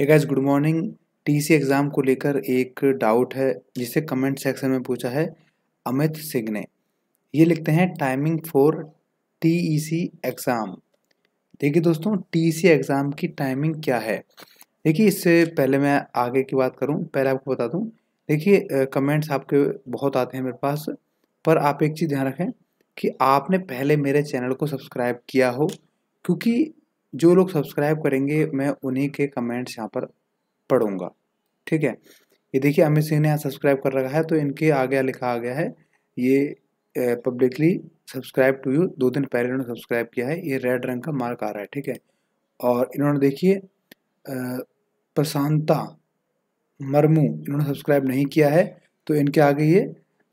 एक guys good morning TC exam को लेकर एक डाउट है जिसे कमेंट सेक्शन में पूछा है अमित सिंह ने ये लिखते हैं टाइमिंग फॉर टीईसी एग्ज़ाम देखिए दोस्तों टीसी एग्ज़ाम की टाइमिंग क्या है देखिए इससे पहले मैं आगे की बात करूं पहले आपको बता दूं देखिए कमेंट्स आपके बहुत आते हैं मेरे पास पर आप एक चीज़ ध्यान रखें कि आपने पहले मेरे चैनल को सब्सक्राइब किया हो क्योंकि जो लोग सब्सक्राइब करेंगे मैं उन्हीं के कमेंट्स यहाँ पर पढ़ूँगा ठीक है ये देखिए अमित सिंह ने यहाँ सब्सक्राइब कर रखा है तो इनके आगे लिखा आ गया है ये पब्लिकली सब्सक्राइब टू यू दो दिन पहले इन्होंने सब्सक्राइब किया है ये रेड रंग का मार्क आ रहा है ठीक है और इन्होंने देखिए प्रशांता मरमू इन्होंने सब्सक्राइब नहीं किया है तो इनके आगे ये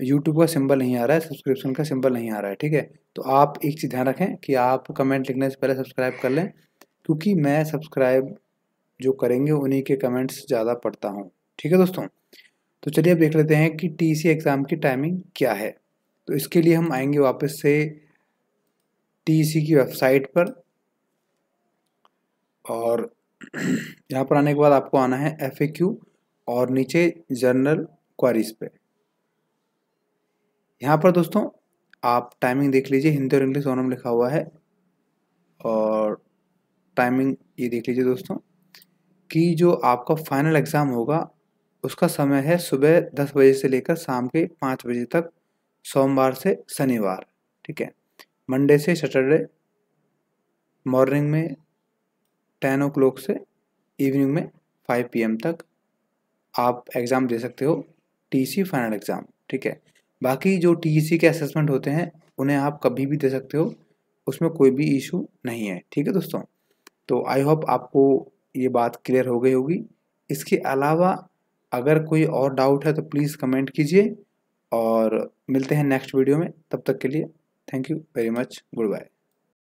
यूट्यूब का सिंबल नहीं आ रहा है सब्सक्रिप्शन का सिंबल नहीं आ रहा है ठीक है तो आप एक चीज़ ध्यान रखें कि आप कमेंट लिखने से पहले सब्सक्राइब कर लें क्योंकि मैं सब्सक्राइब जो करेंगे उन्हीं के कमेंट्स ज़्यादा पढ़ता हूँ ठीक है दोस्तों तो चलिए अब देख लेते हैं कि सी एग्ज़ाम की टाइमिंग क्या है तो इसके लिए हम आएंगे वापस से सी की वेबसाइट पर और यहाँ पर आने के बाद आपको आना है एफ और नीचे जनरल क्वारीज पे यहाँ पर दोस्तों आप टाइमिंग देख लीजिए हिंदी और इंग्लिश दोनों में लिखा हुआ है और टाइमिंग ये देख लीजिए दोस्तों कि जो आपका फाइनल एग्ज़ाम होगा उसका समय है सुबह दस बजे से लेकर शाम के पाँच बजे तक सोमवार से शनिवार ठीक है मंडे से सैटरडे मॉर्निंग में टेन ओ क्लॉक से इवनिंग में फाइव पी एम तक आप एग्ज़ाम दे सकते हो टी सी फाइनल एग्ज़ाम ठीक है बाकी जो टी सी के असेसमेंट होते हैं उन्हें आप कभी भी दे सकते हो उसमें कोई भी इशू नहीं है ठीक है दोस्तों तो आई होप आपको ये बात क्लियर हो गई होगी इसके अलावा अगर कोई और डाउट है तो प्लीज़ कमेंट कीजिए और मिलते हैं नेक्स्ट वीडियो में तब तक के लिए thank you very much good bye